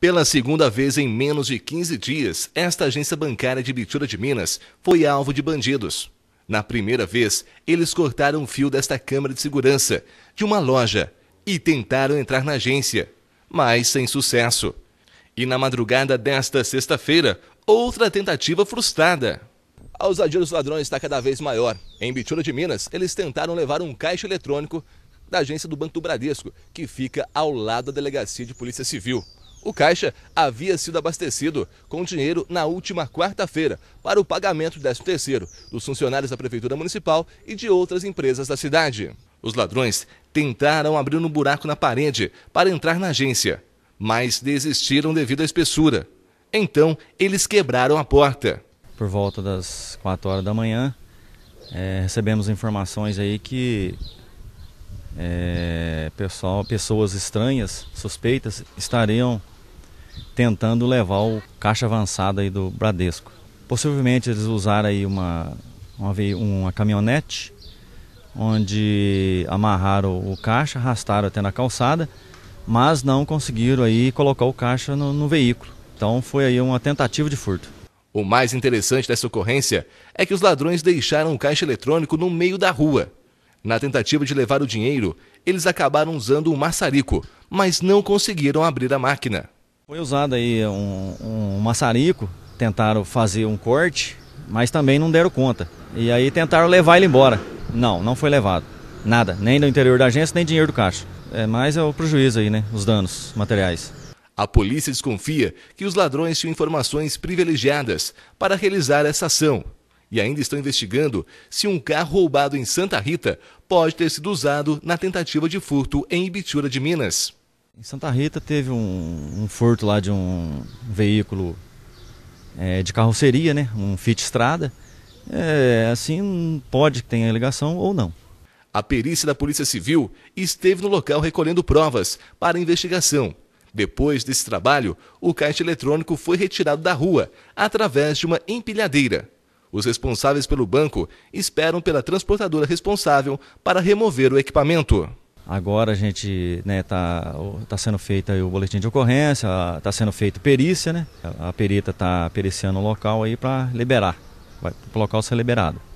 Pela segunda vez em menos de 15 dias, esta agência bancária de Bitura de Minas foi alvo de bandidos. Na primeira vez, eles cortaram o fio desta câmara de segurança de uma loja e tentaram entrar na agência, mas sem sucesso. E na madrugada desta sexta-feira, outra tentativa frustrada. A ousadia dos ladrões está cada vez maior. Em Bitura de Minas, eles tentaram levar um caixa eletrônico da agência do Banco do Bradesco, que fica ao lado da delegacia de Polícia Civil. O caixa havia sido abastecido com dinheiro na última quarta-feira para o pagamento do 13º dos funcionários da prefeitura municipal e de outras empresas da cidade. Os ladrões tentaram abrir um buraco na parede para entrar na agência, mas desistiram devido à espessura. Então, eles quebraram a porta. Por volta das 4 horas da manhã, é, recebemos informações aí que é, pessoal, pessoas estranhas, suspeitas, estariam tentando levar o caixa avançada aí do Bradesco. Possivelmente eles usaram aí uma, uma, uma caminhonete onde amarraram o caixa, arrastaram até na calçada, mas não conseguiram aí colocar o caixa no, no veículo. Então foi aí uma tentativa de furto. O mais interessante dessa ocorrência é que os ladrões deixaram o caixa eletrônico no meio da rua, na tentativa de levar o dinheiro, eles acabaram usando um maçarico, mas não conseguiram abrir a máquina. Foi usado aí um, um maçarico, tentaram fazer um corte, mas também não deram conta. E aí tentaram levar ele embora. Não, não foi levado. Nada, nem do interior da agência, nem dinheiro do caixa. É mais é o prejuízo aí, né? Os danos materiais. A polícia desconfia que os ladrões tinham informações privilegiadas para realizar essa ação e ainda estão investigando se um carro roubado em Santa Rita pode ter sido usado na tentativa de furto em Ibitura de Minas. Em Santa Rita teve um, um furto lá de um veículo é, de carroceria, né? um Fit Estrada. É, assim, pode que tenha ligação ou não. A perícia da Polícia Civil esteve no local recolhendo provas para investigação. Depois desse trabalho, o caixa eletrônico foi retirado da rua através de uma empilhadeira. Os responsáveis pelo banco esperam pela transportadora responsável para remover o equipamento. Agora a gente está né, tá, tá sendo feito o boletim de ocorrência, está sendo feito perícia, né? A perita está periciando o local aí para liberar, vai, o local ser liberado.